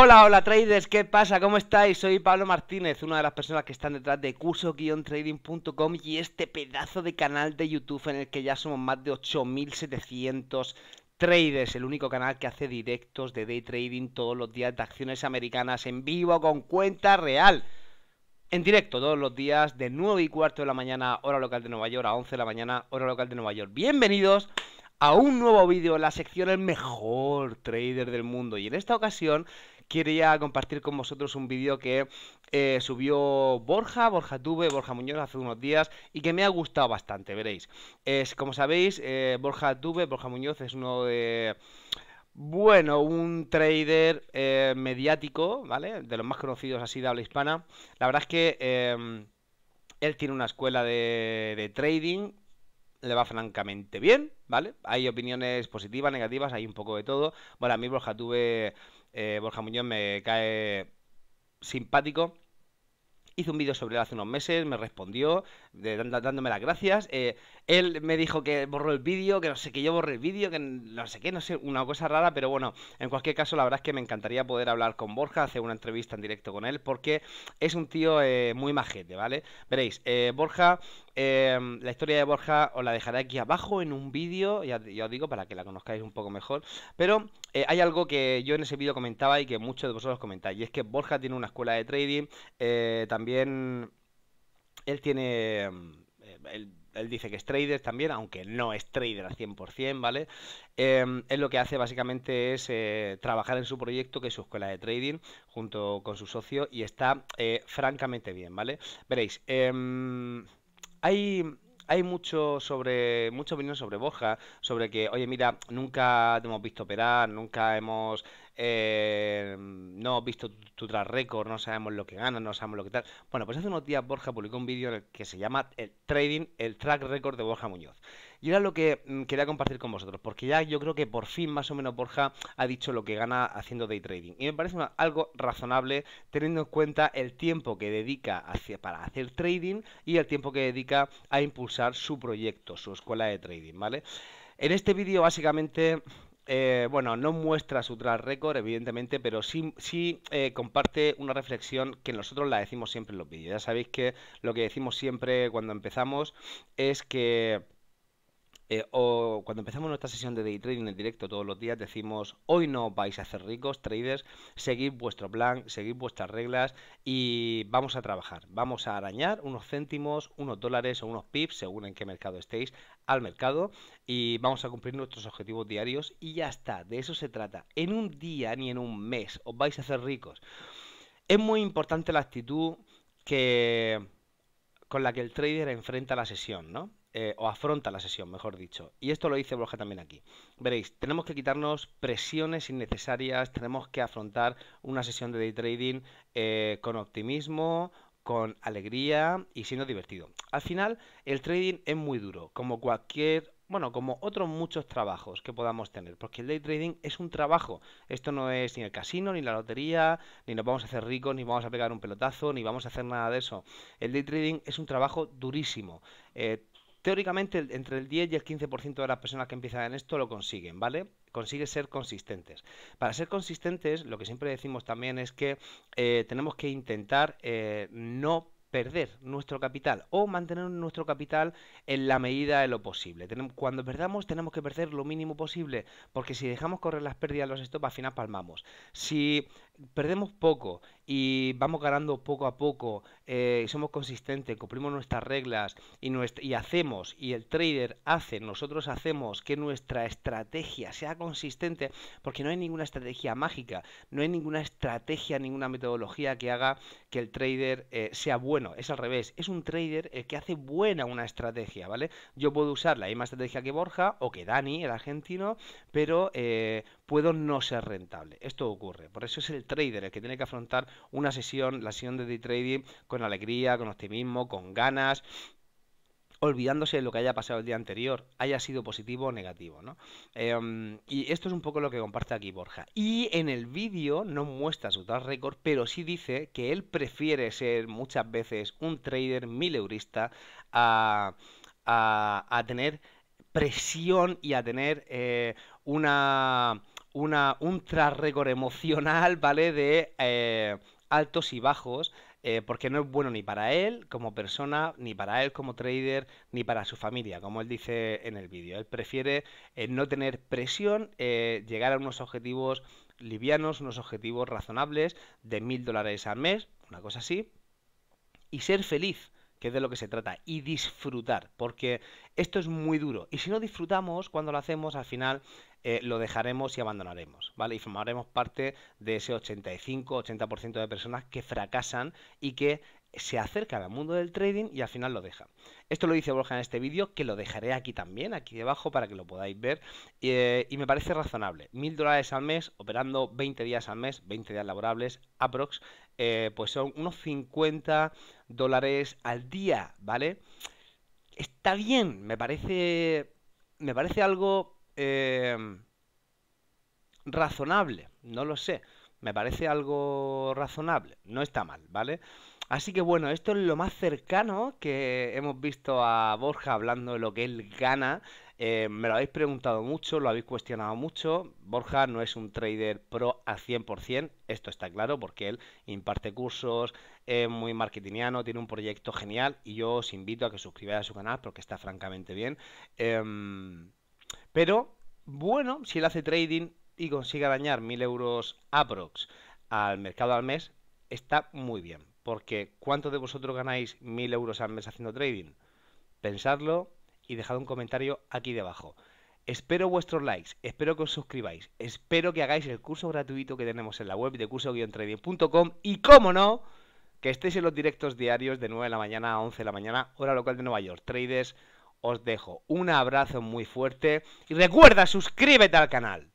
Hola, hola traders, ¿qué pasa? ¿Cómo estáis? Soy Pablo Martínez, una de las personas que están detrás de curso-trading.com y este pedazo de canal de YouTube en el que ya somos más de 8700 traders, el único canal que hace directos de day trading todos los días de acciones americanas en vivo con cuenta real. En directo todos los días de 9 y cuarto de la mañana, hora local de Nueva York, a 11 de la mañana, hora local de Nueva York. Bienvenidos a un nuevo vídeo en la sección El mejor trader del mundo. Y en esta ocasión quería compartir con vosotros un vídeo que eh, subió Borja, Borja Tuve, Borja Muñoz hace unos días y que me ha gustado bastante, veréis. Es, como sabéis, eh, Borja Tuve, Borja Muñoz es uno de... Bueno, un trader eh, mediático, ¿vale? De los más conocidos así de habla hispana. La verdad es que em, él tiene una escuela de, de trading, le va francamente bien, ¿vale? Hay opiniones positivas, negativas, hay un poco de todo. Bueno, a mí Borja Tuve eh, Borja Muñoz me cae simpático. Hice un vídeo sobre él hace unos meses, me respondió dándome las gracias. Eh, él me dijo que borró el vídeo, que no sé, qué yo borré el vídeo, que no sé qué, no sé, una cosa rara, pero bueno, en cualquier caso, la verdad es que me encantaría poder hablar con Borja, hacer una entrevista en directo con él, porque es un tío eh, muy majete, ¿vale? Veréis, Borja Em, la historia de Borja os la dejaré aquí abajo en un vídeo, ya, os digo, para que la conozcáis un poco mejor. Pero eh, hay algo que yo en ese vídeo comentaba y que muchos de vosotros comentáis, y es que Borja tiene una escuela de trading, eh, también él tiene... Eh, él, dice que es trader también, aunque no es trader al 100%, ¿vale? Em, él lo que hace básicamente es trabajar en su proyecto, que es su escuela de trading, junto con su socio, y está francamente bien, ¿vale? Veréis, em, hay, hay mucho sobre mucha opinión sobre Borja, sobre que, oye, mira, nunca te hemos visto operar, nunca hemos eh, no hemos visto tu, track record, no sabemos lo que ganas, no sabemos lo que tal. Bueno, pues hace unos días Borja publicó un vídeo que se llama el trading, el track record de Borja Muñoz. Y era lo que mm, quería compartir con vosotros, porque ya yo creo que por fin más o menos Borja ha dicho lo que gana haciendo day trading. Y me parece algo razonable teniendo en cuenta el tiempo que dedica para hacer trading y el tiempo que dedica a impulsar su proyecto, su escuela de trading, ¿vale? En este vídeo básicamente eh, bueno, no muestra su track record, evidentemente, pero sí, eh, comparte una reflexión que nosotros la decimos siempre en los vídeos. Ya sabéis que lo que decimos siempre cuando empezamos es que eh, o cuando empezamos nuestra sesión de day trading en directo todos los días decimos hoy no vais a hacer ricos traders, seguid vuestro plan, seguid vuestras reglas y vamos a trabajar, vamos a arañar unos céntimos, unos dólares o unos pips según en qué mercado estéis al mercado y vamos a cumplir nuestros objetivos diarios y ya está, de eso se trata. En un día ni en un mes os vais a hacer ricos. Es muy importante la actitud que con la que el trader enfrenta la sesión, ¿no? Eh, o afronta la sesión, mejor dicho. Y esto lo dice Borja también aquí. Veréis, tenemos que quitarnos presiones innecesarias, tenemos que afrontar una sesión de day trading eh, con optimismo, con alegría y siendo divertido. Al final, el trading es muy duro, como cualquier bueno, como otros muchos trabajos que podamos tener, porque el day trading es un trabajo. Esto no es ni el casino, ni la lotería, ni nos vamos a hacer ricos, ni vamos a pegar un pelotazo, ni vamos a hacer nada de eso. El day trading es un trabajo durísimo. Eh, Teóricamente, entre el 10 y el 15% de las personas que empiezan en esto lo consiguen, ¿vale? Consigue ser consistentes. Para ser consistentes, lo que siempre decimos también es que eh, tenemos que intentar eh, no perder nuestro capital o mantener nuestro capital en la medida de lo posible. Cuando perdamos tenemos que perder lo mínimo posible porque si dejamos correr las pérdidas los stops, al final palmamos. Si perdemos poco y vamos ganando poco a poco, eh, somos consistentes, cumplimos nuestras reglas y, y hacemos, y el trader hace, nosotros hacemos que nuestra estrategia sea consistente, porque no hay ninguna estrategia mágica, no hay ninguna estrategia, ninguna metodología que haga que el trader eh, sea bueno, es al revés, es un trader el que hace buena una estrategia, ¿vale? Yo puedo usar la misma estrategia que Borja o que Dani, el argentino, pero eh, puedo no ser rentable, esto ocurre, por eso es el trader, el que tiene que afrontar una sesión, la sesión de day trading, con alegría, con optimismo, con ganas, olvidándose de lo que haya pasado el día anterior, haya sido positivo o negativo, ¿no? Em, y esto es un poco lo que comparte aquí Borja. Y en el vídeo no muestra su tal récord pero sí dice que él prefiere ser muchas veces un trader mileurista a, a, tener presión y a tener eh, una una, un trasrécord emocional, ¿vale? De eh, altos y bajos, eh, porque no es bueno ni para él como persona, ni para él como trader, ni para su familia, como él dice en el vídeo. Él prefiere eh, no tener presión, llegar a unos objetivos livianos, unos objetivos razonables de mil dólares al mes, una cosa así, y ser feliz que es de lo que se trata, y disfrutar, porque esto es muy duro. Y si no disfrutamos cuando lo hacemos, al final eh, lo dejaremos y abandonaremos, ¿vale? Y formaremos parte de ese 85-80% de personas que fracasan y que se acercan al mundo del trading y al final lo dejan. Esto lo dice Borja en este vídeo, que lo dejaré aquí también, aquí debajo, para que lo podáis ver. y eh, me parece razonable. Mil dólares al mes, operando 20 días al mes, 20 días laborables, aprox, eh, pues son unos 50 dólares al día, ¿vale? Está bien, me parece. Me parece algo Em, razonable, no lo sé. Me parece algo razonable, no está mal, ¿vale? Así que bueno, esto es lo más cercano que hemos visto a Borja hablando de lo que él gana. Em, me lo habéis preguntado mucho, lo habéis cuestionado mucho. Borja no es un trader pro a 100%, esto está claro, porque él imparte cursos, es muy marketingiano, tiene un proyecto genial y yo os invito a que suscribáis a su canal porque está francamente bien. Em, pero bueno, si él hace trading y consigue dañar 1000 euros aprox al mercado al mes, está muy bien. Porque ¿cuántos de vosotros ganáis 1000 euros al mes haciendo trading? Pensadlo y dejad un comentario aquí debajo. Espero vuestros likes, espero que os suscribáis, espero que hagáis el curso gratuito que tenemos en la web de curso-trading.com y, ¡cómo no, que estéis en los directos diarios de 9 de la mañana a 11 de la mañana, hora local de Nueva York. Traders, os dejo un abrazo muy fuerte y recuerda, suscríbete al canal.